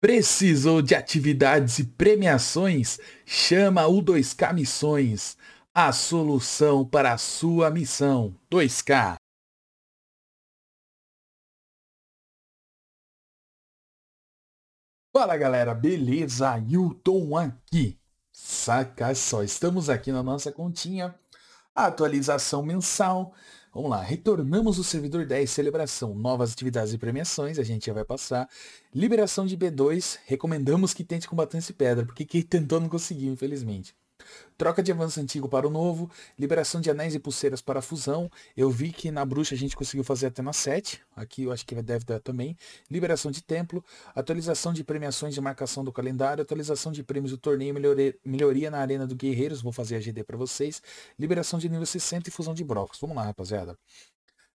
Precisou de atividades e premiações? Chama o 2K Missões, a solução para a sua missão. 2K. Fala galera, beleza? Hilton aqui. Saca só, estamos aqui na nossa continha. atualização mensal Vamos lá, retornamos o servidor 10, celebração, novas atividades e premiações, a gente já vai passar. Liberação de B2, recomendamos que tente combater esse pedra, porque quem tentou não conseguiu, infelizmente. Troca de avanço antigo para o novo, liberação de anéis e pulseiras para a fusão. Eu vi que na bruxa a gente conseguiu fazer até na 7. Aqui eu acho que deve dar também. Liberação de templo, atualização de premiações de marcação do calendário, atualização de prêmios do torneio, melhoria, melhoria na arena do Guerreiros. Vou fazer a GD para vocês. Liberação de nível 60 e fusão de brocos. Vamos lá, rapaziada.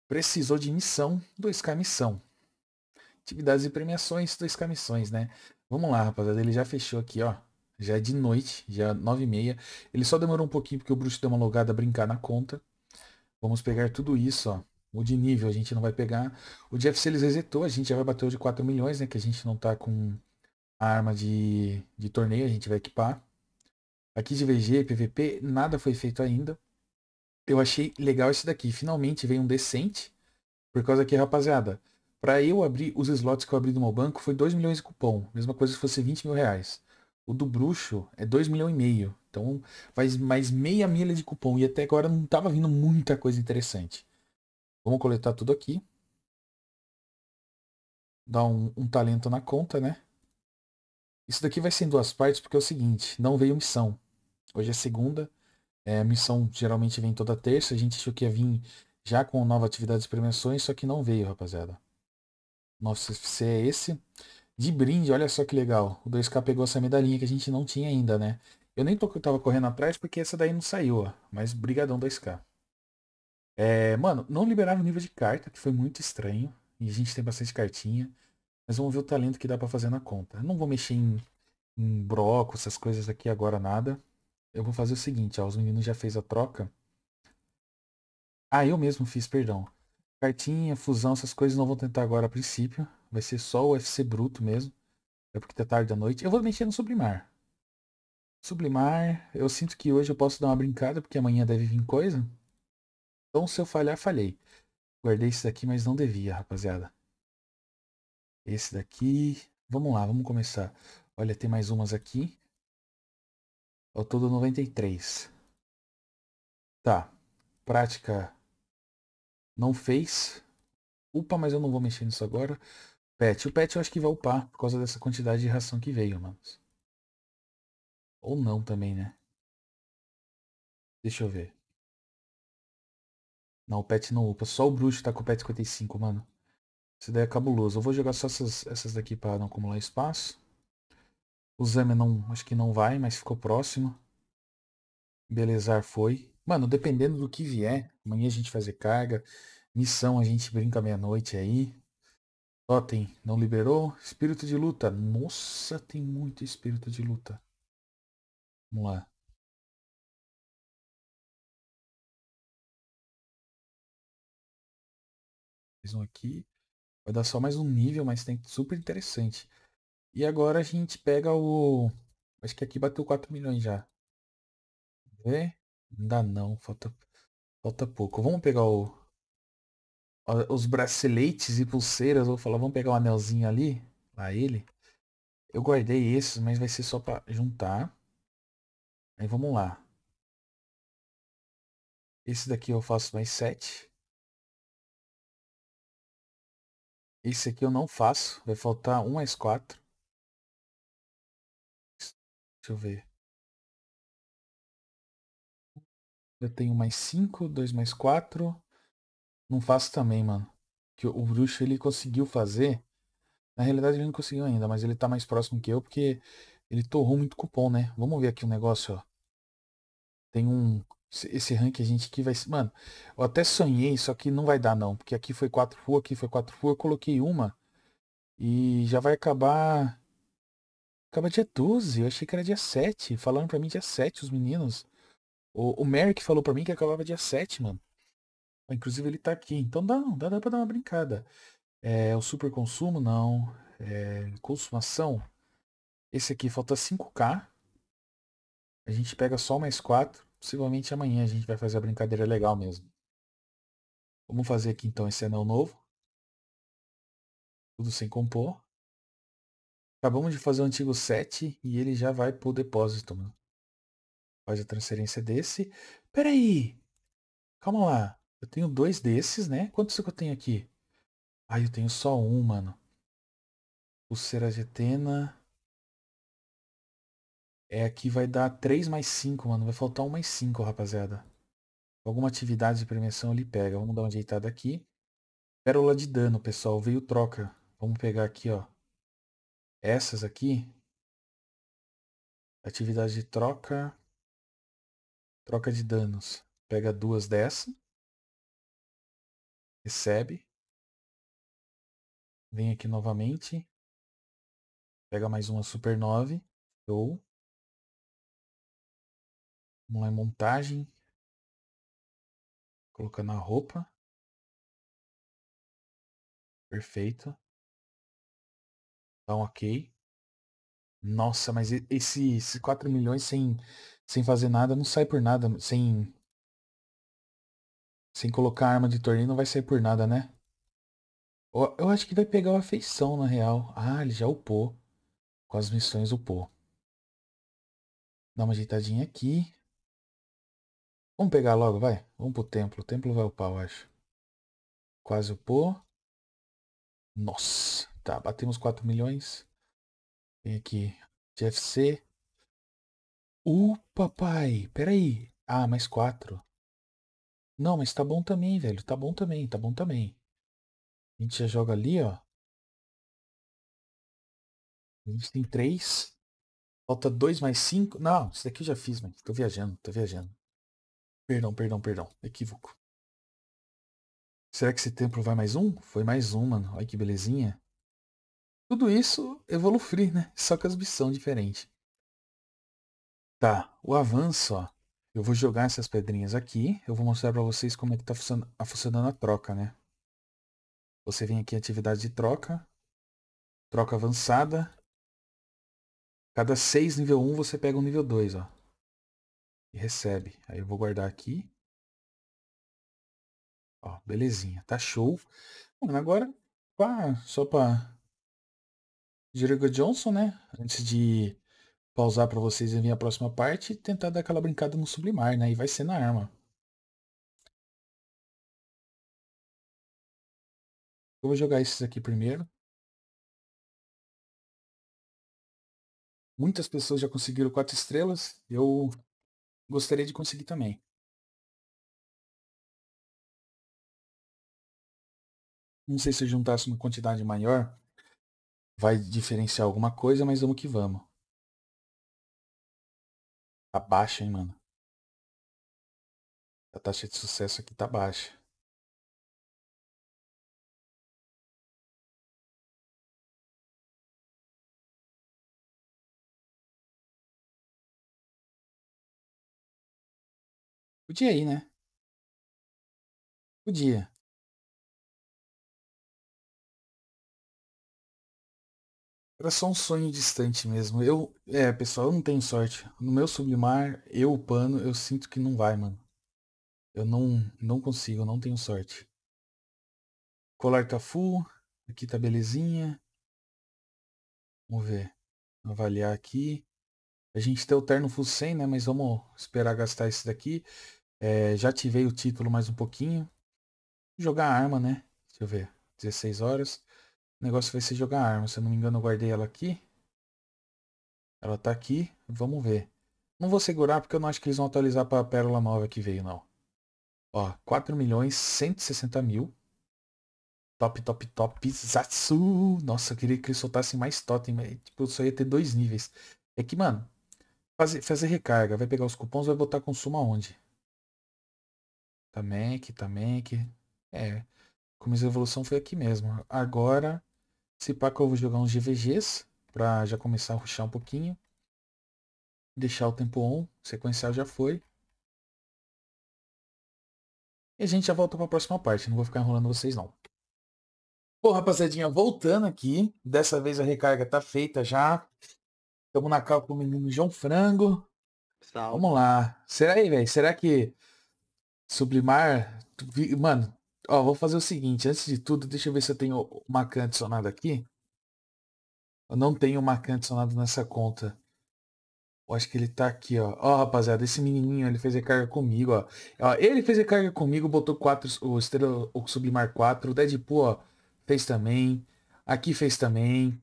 Precisou de missão, 2K missão. Atividades e premiações, 2K missões, né? Vamos lá, rapaziada. Ele já fechou aqui, ó. Já é de noite, já é nove 9 e meia. Ele só demorou um pouquinho porque o bruxo deu uma logada a brincar na conta. Vamos pegar tudo isso, ó. O de nível a gente não vai pegar. O de FC eles resetou, a gente já vai bater o de 4 milhões, né? Que a gente não tá com a arma de, de torneio, a gente vai equipar. Aqui de VG, PVP, nada foi feito ainda. Eu achei legal esse daqui. Finalmente veio um decente. Por causa que, rapaziada, para eu abrir os slots que eu abri no meu banco foi 2 milhões de cupom. Mesma coisa se fosse 20 mil reais. O do bruxo é 2 milhões e meio. Então faz mais meia milha de cupom. E até agora não estava vindo muita coisa interessante. Vamos coletar tudo aqui. Dar um, um talento na conta, né? Isso daqui vai ser em duas partes porque é o seguinte, não veio missão. Hoje é segunda. É, a missão geralmente vem toda terça. A gente achou que ia vir já com nova atividade de premiações, só que não veio, rapaziada. Nosso FC é esse de brinde, olha só que legal. O 2K pegou essa medalhinha que a gente não tinha ainda, né? Eu nem tô, eu tava correndo atrás porque essa daí não saiu, ó. Mas brigadão 2K. É, mano, não liberaram o nível de carta, que foi muito estranho. E a gente tem bastante cartinha. Mas vamos ver o talento que dá para fazer na conta. Eu não vou mexer em, em broco, essas coisas aqui agora, nada. Eu vou fazer o seguinte, ó. Os meninos já fez a troca. Ah, eu mesmo fiz, perdão. Cartinha, fusão, essas coisas não vou tentar agora a princípio. Vai ser só o UFC bruto mesmo. É porque tá tarde da noite. Eu vou mexer no Sublimar. Sublimar, eu sinto que hoje eu posso dar uma brincada, porque amanhã deve vir coisa. Então se eu falhar, falhei. Guardei esse daqui, mas não devia, rapaziada. Esse daqui. Vamos lá, vamos começar. Olha, tem mais umas aqui. Ao todo 93. Tá. Prática não fez. Upa, mas eu não vou mexer nisso agora. Pet. O Pet eu acho que vai upar por causa dessa quantidade de ração que veio, mano. Ou não também, né? Deixa eu ver. Não, o Pet não upa. Só o Bruxo tá com o Pet 55, mano. Isso daí é cabuloso. Eu vou jogar só essas, essas daqui para não acumular espaço. O Zame não, acho que não vai, mas ficou próximo. Belezar foi. Mano, dependendo do que vier, amanhã a gente fazer carga. Missão, a gente brinca meia-noite aí. Totem, não liberou. Espírito de luta. Nossa, tem muito espírito de luta. Vamos lá. Mais um aqui. Vai dar só mais um nível, mas tem super interessante. E agora a gente pega o... Acho que aqui bateu 4 milhões já. Vê? Ainda não, falta, falta pouco. Vamos pegar o os braceletes e pulseiras, vou falar, vamos pegar um anelzinho ali, lá ele. Eu guardei esses, mas vai ser só para juntar. Aí vamos lá. Esse daqui eu faço mais 7. Esse aqui eu não faço. Vai faltar 1 um mais 4. Deixa eu ver. Eu tenho mais 5, 2 mais 4. Não faço também, mano. Que o bruxo ele conseguiu fazer. Na realidade ele não conseguiu ainda, mas ele tá mais próximo que eu porque ele torrou muito cupom, né? Vamos ver aqui o um negócio, ó. Tem um. Esse rank a gente aqui vai. Mano, eu até sonhei, só que não vai dar não. Porque aqui foi 4 full, aqui foi 4 full. Eu coloquei uma. E já vai acabar. Acaba dia 12. Eu achei que era dia 7. Falaram pra mim dia 7, os meninos. O, o Merrick falou pra mim que acabava dia 7, mano. Inclusive ele está aqui, então dá, dá, dá para dar uma brincada. É, o super consumo não. É, consumação. Esse aqui falta 5K. A gente pega só mais 4. Possivelmente amanhã a gente vai fazer a brincadeira legal mesmo. Vamos fazer aqui então esse anel novo. Tudo sem compor. Acabamos de fazer o antigo 7 e ele já vai pro depósito, mano. Faz a transferência desse. peraí Calma lá. Eu tenho dois desses, né? Quantos que eu tenho aqui? Ai, eu tenho só um, mano. Pulseira de Atena. É, aqui vai dar 3 mais 5, mano. Vai faltar 1 mais 5, rapaziada. Alguma atividade de premiação ali pega. Vamos dar uma ajeitada aqui. Pérola de dano, pessoal. Veio troca. Vamos pegar aqui, ó. Essas aqui. Atividade de troca. Troca de danos. Pega duas dessa recebe. Vem aqui novamente. Pega mais uma Super 9. Show. Vamos lá em montagem. Colocando a roupa. Perfeito. Dá tá um ok. Nossa, mas esse, esses 4 milhões sem, sem fazer nada não sai por nada. Sem sem colocar arma de torneio não vai sair por nada, né? Eu acho que vai pegar o afeição, na real. Ah, ele já upou. Com as missões upou. Dá uma ajeitadinha aqui. Vamos pegar logo, vai. Vamos pro templo. O templo vai upar, eu acho. Quase upou. Nossa. Tá, batemos 4 milhões. Tem aqui. GFC. Uh, pai. Peraí. Ah, mais 4. Não, mas tá bom também, velho. Tá bom também, tá bom também. A gente já joga ali, ó. A gente tem três. Falta dois mais cinco. Não, isso daqui eu já fiz, mano. Tô viajando, tô viajando. Perdão, perdão, perdão. Equívoco. Será que esse templo vai mais um? Foi mais um, mano. Olha que belezinha. Tudo isso evolui né? Só com as missões diferentes. Tá, o avanço, ó. Eu vou jogar essas pedrinhas aqui. Eu vou mostrar para vocês como é que funcionando, tá ah, funcionando a troca, né? Você vem aqui em atividade de troca. Troca avançada. Cada 6 nível 1 você pega um nível 2, ó. E recebe. Aí eu vou guardar aqui. Ó, belezinha. Tá show. Mano, agora, pá, só para Jerego Johnson, né? Antes de pausar para vocês e vir a próxima parte e tentar dar aquela brincada no sublimar, né? E vai ser na arma. Eu vou jogar esses aqui primeiro. Muitas pessoas já conseguiram quatro estrelas. Eu gostaria de conseguir também. Não sei se eu juntasse uma quantidade maior vai diferenciar alguma coisa, mas vamos que vamos. Tá baixa, hein, mano. A taxa de sucesso aqui tá baixa. Podia ir, né? Podia. Era só um sonho distante mesmo. Eu, é, pessoal, eu não tenho sorte. No meu submar, eu pano, eu sinto que não vai, mano. Eu não, não consigo, eu não tenho sorte. Colar tá full. Aqui tá belezinha. Vamos ver. Avaliar aqui. A gente tem o terno full 100, né? Mas vamos esperar gastar esse daqui. É, já ativei o título mais um pouquinho. Jogar a arma, né? Deixa eu ver. 16 horas. O negócio vai ser jogar arma. Se eu não me engano, eu guardei ela aqui. Ela tá aqui. Vamos ver. Não vou segurar porque eu não acho que eles vão atualizar para a pérola nova que veio, não. Ó, 4 milhões 160 mil. Top, top, top. Zatsu. Nossa, eu queria que eles soltassem mais totem. Mas, tipo, eu só ia ter dois níveis. É que, mano, fazer, fazer recarga. Vai pegar os cupons, vai botar consumo aonde? Tamek, Tamek. É. Começo da evolução foi aqui mesmo. Agora se pá que eu vou jogar uns GVGs para já começar a ruxar um pouquinho. Deixar o tempo on, sequencial já foi. E a gente já volta para a próxima parte, não vou ficar enrolando vocês não. Bom, rapaziadinha, voltando aqui. Dessa vez a recarga tá feita já. Estamos na cal com o menino João Frango. Salve. Vamos lá. Será aí, velho? Será que Sublimar. Mano, Ó, vou fazer o seguinte, antes de tudo, deixa eu ver se eu tenho uma can adicionada aqui. Eu não tenho uma can adicionada nessa conta. Eu acho que ele tá aqui, ó. Ó, rapaziada, esse menininho, ele fez recarga comigo, ó. ó ele fez recarga comigo, botou quatro, o Estrela o Sublimar 4. O Deadpool, ó, fez também. Aqui fez também.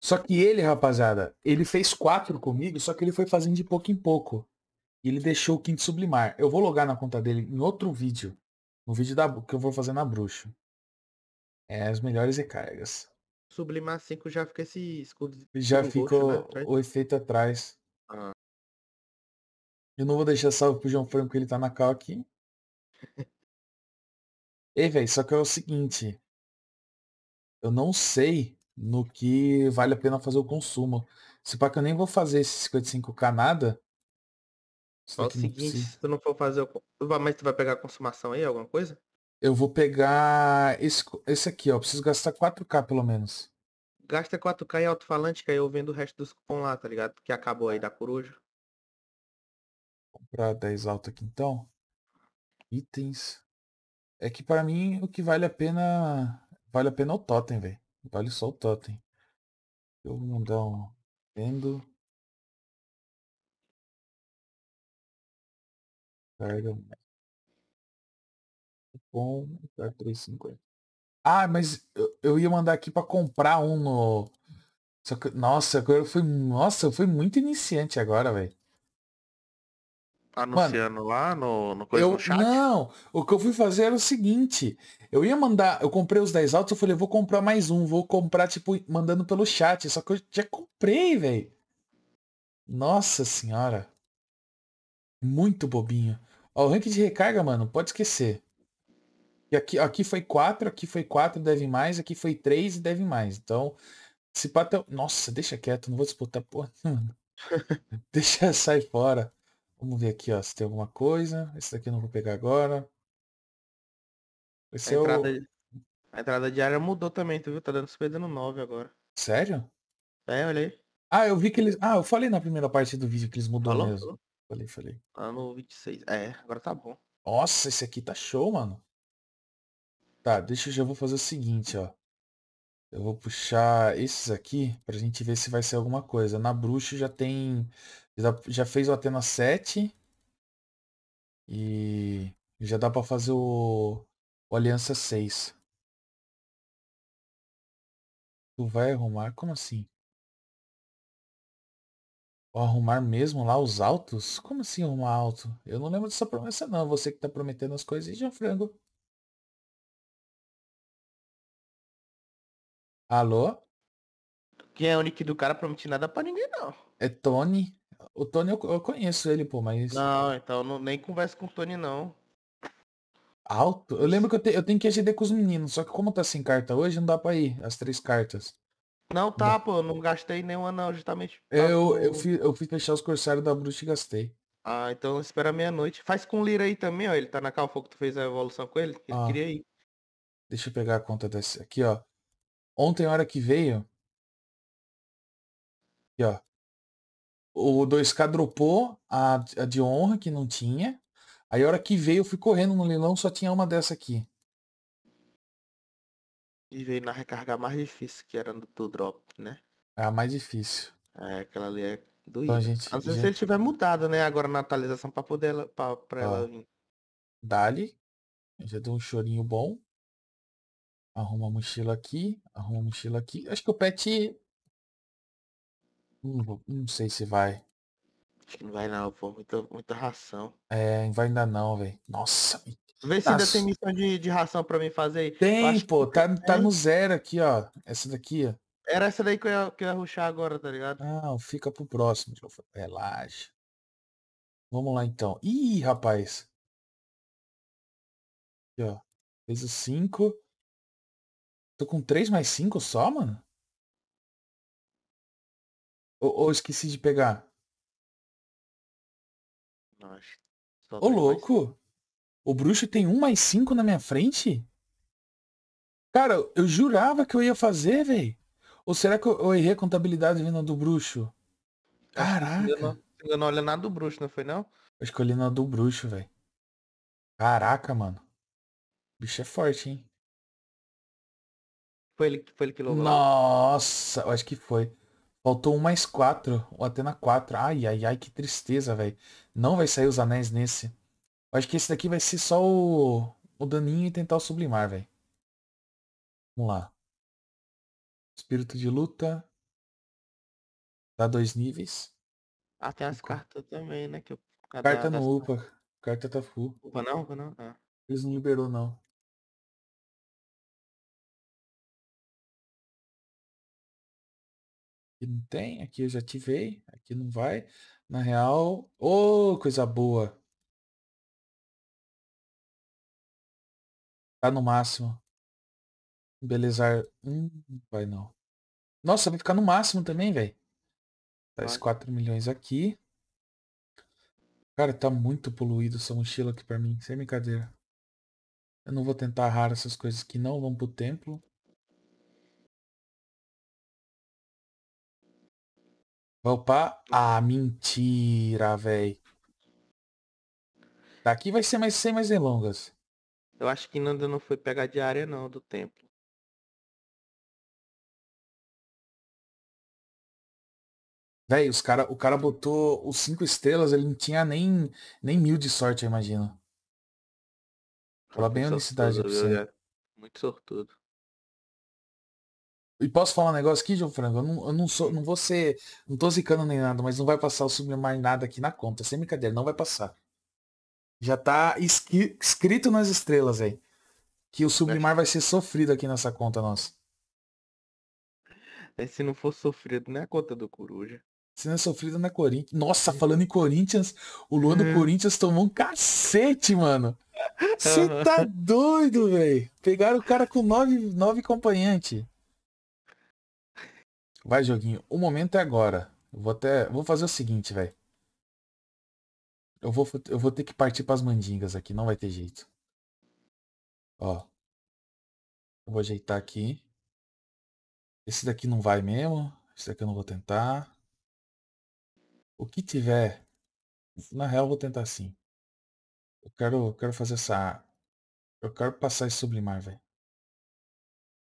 Só que ele, rapaziada, ele fez quatro comigo, só que ele foi fazendo de pouco em pouco. E ele deixou o quinto sublimar. Eu vou logar na conta dele em outro vídeo no vídeo da, que eu vou fazer na bruxa. É as melhores recargas. Sublimar assim 5 já fica esse escudo. Já ficou o, né, o, efeito atrás. Ah. Eu não vou deixar salvo pro João Franco, ele tá na cal aqui. Ei, velho, só que é o seguinte. Eu não sei no que vale a pena fazer o consumo. Se pá que eu nem vou fazer esse 55k nada, só o seguinte, se tu não for fazer o... Mas tu vai pegar a consumação aí, alguma coisa? Eu vou pegar esse, esse aqui, ó. preciso gastar 4K pelo menos. Gasta 4K em alto-falante, que aí eu vendo o resto dos cupom lá, tá ligado? Que acabou aí da coruja. Vou comprar 10 alto aqui então. Itens. É que para mim o que vale a pena. Vale a pena é o totem, velho. Vale só o totem. Eu vou mandar um. Vendo. carga 350. Tá ah, mas eu, eu ia mandar aqui para comprar um no Só que nossa, agora eu fui, nossa, eu fui muito iniciante agora, velho. Anunciando Mano, lá no, no coisa eu, no chat? Não, o que eu fui fazer era o seguinte. Eu ia mandar, eu comprei os 10 altos, eu falei, eu vou comprar mais um, vou comprar, tipo, mandando pelo chat. Só que eu já comprei, velho. Nossa senhora. Muito bobinho o ranking de recarga, mano, pode esquecer. E aqui, aqui foi 4, aqui foi 4, deve mais, aqui foi 3 e deve mais. Então, se pato... Nossa, deixa quieto, não vou disputar porra deixa sair fora. Vamos ver aqui, ó, se tem alguma coisa. Esse daqui eu não vou pegar agora. Esse a, é entrada, o... a entrada diária mudou também, tu viu? Tá dando super dando 9 agora. Sério? É, olha aí. Ah, eu vi que eles. Ah, eu falei na primeira parte do vídeo que eles mudaram mesmo. Falei, falei. Ano 26. É, agora tá bom. Nossa, esse aqui tá show, mano. Tá, deixa eu já vou fazer o seguinte, ó. Eu vou puxar esses aqui pra gente ver se vai ser alguma coisa. Na bruxa já tem. Já, já fez o Atena 7. E já dá pra fazer o, o Aliança 6. Tu vai arrumar? Como assim? Arrumar mesmo lá os altos. Como assim arrumar alto? Eu não lembro dessa promessa não. Você que tá prometendo as coisas e já frango. Alô? Quem é o nick do cara prometi nada pra ninguém não. É Tony? O Tony eu, eu conheço ele, pô, mas. Não, então não, nem converso com o Tony não. Alto? Eu lembro que eu, te, eu tenho que agender com os meninos, só que como tá sem carta hoje, não dá pra ir, as três cartas. Não tá, né. pô, não gastei nenhuma não, justamente. Eu, eu, fiz, eu fiz fechar os corsários da bruxa e gastei. Ah, então espera meia-noite. Faz com o Lira aí também, ó. Ele tá na Calfo que tu fez a evolução com ele, ele ah, queria ir. Deixa eu pegar a conta desse. Aqui, ó. Ontem, hora que veio. Aqui, ó. O 2K dropou a, a de honra, que não tinha. Aí, a hora que veio, eu fui correndo no leilão, só tinha uma dessa aqui. E veio na recarga mais difícil, que era do, do drop, né? É a mais difícil. É, aquela ali é doida. Então, gente, Às vezes gente... ele tiver mudado, né? Agora na atualização pra poder ela, pra, pra ah. ela vir. Dali. Já deu um chorinho bom. Arruma a mochila aqui. Arruma a mochila aqui. Acho que o pet. Hum, não sei se vai. Acho que não vai não, pô. Muita, muita ração. É, não vai ainda não, velho. Nossa, Vê se ainda tem missão de, de ração pra mim fazer aí. Tem, pô, tá, tá no zero aqui, ó. Essa daqui, ó. Era essa daí que eu ia, que eu ia ruxar agora, tá ligado? Não, fica pro próximo, Relaxa. Vamos lá então. Ih, rapaz. Aqui, ó. Fez o 5. Tô com 3 mais 5 só, mano? Ou, ou, esqueci de pegar? Nossa, Ô, louco! O bruxo tem um mais cinco na minha frente? Cara, eu jurava que eu ia fazer, velho. Ou será que eu errei a contabilidade vindo do bruxo? Caraca. Eu não, eu não olhei nada do bruxo, não foi não? Eu escolhi na do bruxo, velho. Caraca, mano. O bicho é forte, hein? Foi ele, foi ele que logo. Nossa, eu acho que foi. Faltou um mais quatro. Ou até na quatro. Ai, ai, ai, que tristeza, velho. Não vai sair os anéis nesse. Acho que esse daqui vai ser só o, o daninho e tentar o sublimar, velho. Vamos lá. Espírito de luta. Dá dois níveis. Ah, tem as cartas também, né? Que eu... Carta não upa. Cartas... Carta tá full. Upa não? Upa não? Ah. Eles não liberou, não. Aqui não tem. Aqui eu já ativei. Aqui não vai. Na real... Ô, oh, coisa boa. Tá no máximo. belezar Hum, vai não. Nossa, vai ficar no máximo também, velho. Tá esses 4 milhões aqui. Cara, tá muito poluído essa mochila aqui pra mim. Sem brincadeira. Eu não vou tentar rar essas coisas que não vão pro templo. Vai Ah, mentira, velho. Daqui vai ser mais sem mais delongas. Eu acho que ainda não foi pegar diária não do templo. Véi, os cara, o cara botou os cinco estrelas, ele não tinha nem, nem mil de sorte, eu imagino. Fala bem a honestidade pra você. Muito sortudo. E posso falar um negócio aqui, João Franco? Eu não, eu não sou, não vou ser, não tô zicando nem nada, mas não vai passar o submar nada aqui na conta, sem brincadeira, não vai passar. Já tá escrito nas estrelas aí. Que o Sublimar vai ser sofrido aqui nessa conta nossa. É, se não for sofrido, não é a conta do Coruja. Se não é sofrido, não é Corinthians. Nossa, falando em Corinthians, o Luan do é. Corinthians tomou um cacete, mano. Você tá doido, velho. Pegaram o cara com nove, nove acompanhantes. Vai, joguinho. O momento é agora. Eu vou até. Vou fazer o seguinte, velho. Eu vou, eu vou ter que partir para as mandingas aqui, não vai ter jeito. Ó. Eu vou ajeitar aqui. Esse daqui não vai mesmo. Esse daqui eu não vou tentar. O que tiver. Na real, eu vou tentar sim. Eu quero, eu quero fazer essa... Eu quero passar e sublimar, velho.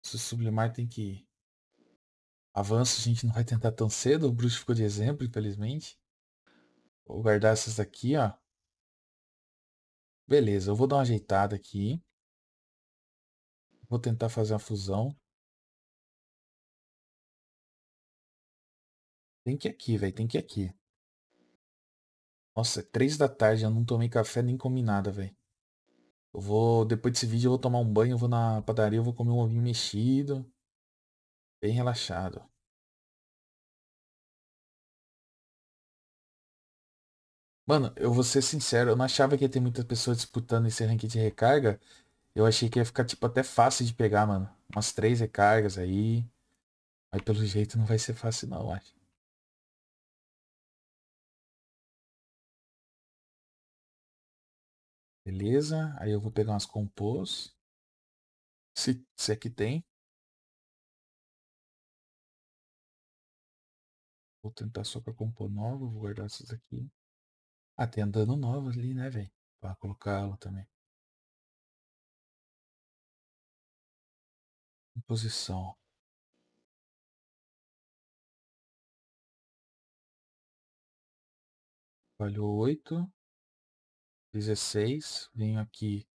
sublimar tem que... Ir. Avanço a gente não vai tentar tão cedo. O bruxo ficou de exemplo, infelizmente. Vou guardar essas daqui, ó. Beleza, eu vou dar uma ajeitada aqui. Vou tentar fazer a fusão. Tem que ir aqui, velho. Tem que ir aqui. Nossa, é três da tarde. Eu não tomei café nem comi nada, velho. Eu vou... Depois desse vídeo eu vou tomar um banho. Eu vou na padaria. Eu vou comer um ovinho mexido. Bem relaxado. Mano, eu vou ser sincero, eu não achava que ia ter muitas pessoas disputando esse ranking de recarga. Eu achei que ia ficar, tipo, até fácil de pegar, mano. Umas três recargas aí. Mas pelo jeito não vai ser fácil não, eu acho. Beleza, aí eu vou pegar umas compôs. Se, se é que tem. Vou tentar só com a compor nova, vou guardar essas aqui. Ah, tem andando nova ali, né, velho? Pra colocá-lo também. Posição. Valeu 8. 16. Venho aqui.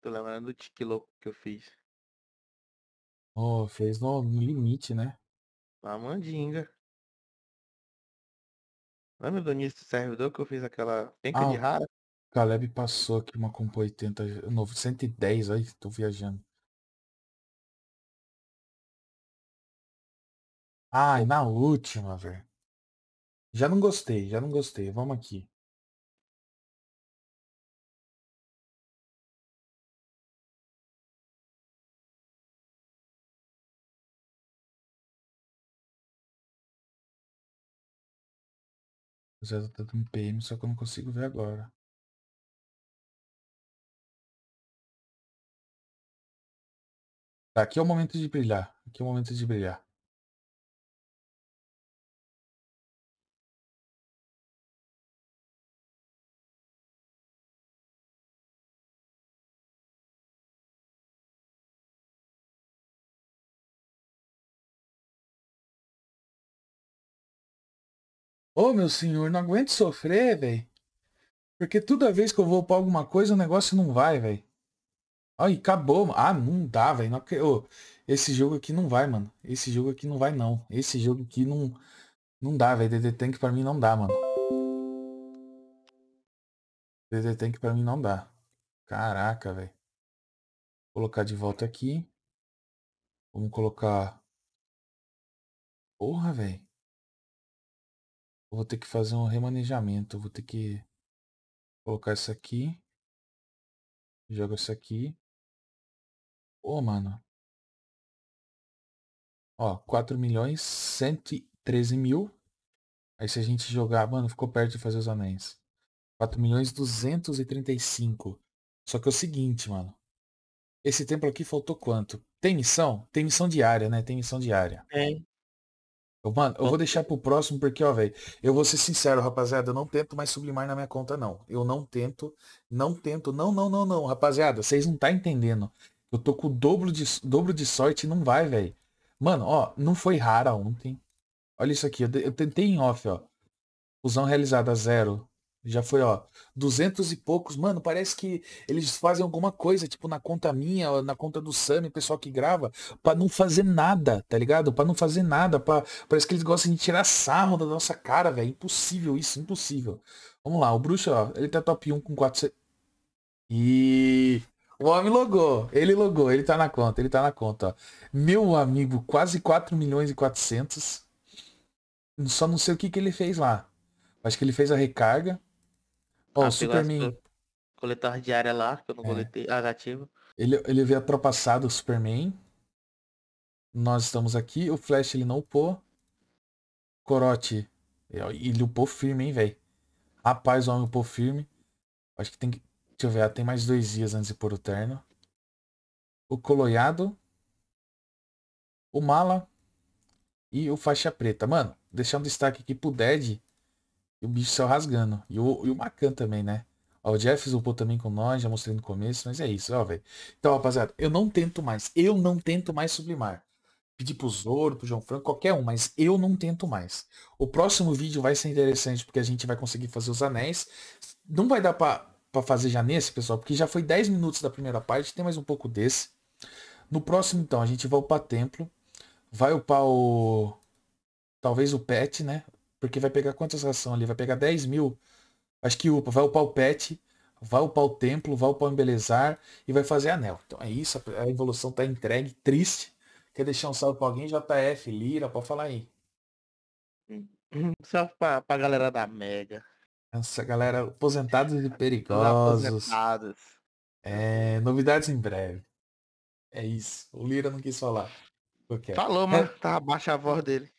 Tô lembrando do tique louco que eu fiz. Oh, fez no, limite, né? A mandinga. Lembra do início do servidor que eu fiz aquela penca Ah, de rara? Caleb passou aqui uma Compo 80, novo 110, aí tô viajando. Ai, na última, velho. Já não gostei, já não gostei. Vamos aqui. Zé tanto PM, só que eu não consigo ver agora. Tá, aqui é o momento de brilhar. Aqui é o momento de brilhar. Ô, oh, meu senhor, não aguento sofrer, velho. Porque toda vez que eu vou pra alguma coisa, o negócio não vai, velho. Aí, acabou. Ah, não dá, velho. Não... Oh, esse jogo aqui não vai, mano. Esse jogo aqui não vai, não. Esse jogo aqui não... Não dá, velho. DD Tank pra mim não dá, mano. DD Tank pra mim não dá. Caraca, velho. Colocar de volta aqui. Vamos colocar... Porra, velho. Vou ter que fazer um remanejamento. Vou ter que colocar isso aqui. Joga isso aqui. oh mano. Ó, 4 milhões 113 mil. Aí se a gente jogar, mano, ficou perto de fazer os anéis. 4 milhões 235. Só que é o seguinte, mano. Esse templo aqui faltou quanto? Tem missão? Tem missão diária, né? Tem missão diária. Tem, Mano, eu vou deixar pro próximo porque, ó, velho, eu vou ser sincero, rapaziada, eu não tento mais sublimar na minha conta, não. Eu não tento, não tento, não, não, não, não, rapaziada, vocês não tá entendendo. Eu tô com o dobro de, dobro de sorte e não vai, velho. Mano, ó, não foi rara ontem. Olha isso aqui, eu, eu tentei em off, ó. Fusão realizada zero. Já foi, ó, duzentos e poucos. Mano, parece que eles fazem alguma coisa, tipo, na conta minha, ou na conta do Sam o pessoal que grava, para não fazer nada, tá ligado? para não fazer nada, pra... parece que eles gostam de tirar sarro da nossa cara, velho. Impossível isso, impossível. Vamos lá, o Bruxo, ó, ele tá top 1 com 4... E... O homem logou, ele logou, ele tá na conta, ele tá na conta, ó. Meu amigo, quase 4 milhões e 400. Só não sei o que que ele fez lá. Acho que ele fez a recarga. Ó, oh, Superman. Coletar diária lá, que eu não é. coletei. Ah, Ele, ele veio ultrapassado o Superman. Nós estamos aqui. O Flash ele não upou. Corote. É, ele upou firme, hein, velho. Rapaz, o homem upou firme. Acho que tem que. Deixa eu ver, ah, tem mais dois dias antes de pôr o terno. O Coloiado. O Mala. E o Faixa Preta. Mano, deixar um destaque aqui pro Dead e o bicho saiu rasgando. E o, e o Macan também, né? Ó, o Jeff upou também com nós, já mostrei no começo, mas é isso, ó, velho. Então, rapaziada, eu não tento mais. Eu não tento mais sublimar. Pedir pro Zoro, pro João Franco, qualquer um, mas eu não tento mais. O próximo vídeo vai ser interessante, porque a gente vai conseguir fazer os anéis. Não vai dar pra, pra fazer já nesse, pessoal, porque já foi 10 minutos da primeira parte, tem mais um pouco desse. No próximo, então, a gente vai upar templo. Vai upar o... Talvez o pet, né? Porque vai pegar quantas ração ali? Vai pegar 10 mil. Acho que upa, vai upar o pet, vai upar o templo, vai upar o embelezar e vai fazer anel. Então é isso, a evolução tá entregue, triste. Quer deixar um salve pra alguém? JF, Lira, pode falar aí. Um salve pra, pra galera da Mega. Essa galera, aposentados e perigosos. Aposentados. É, novidades em breve. É isso. O Lira não quis falar. Falou, mano é. tá baixa a voz dele.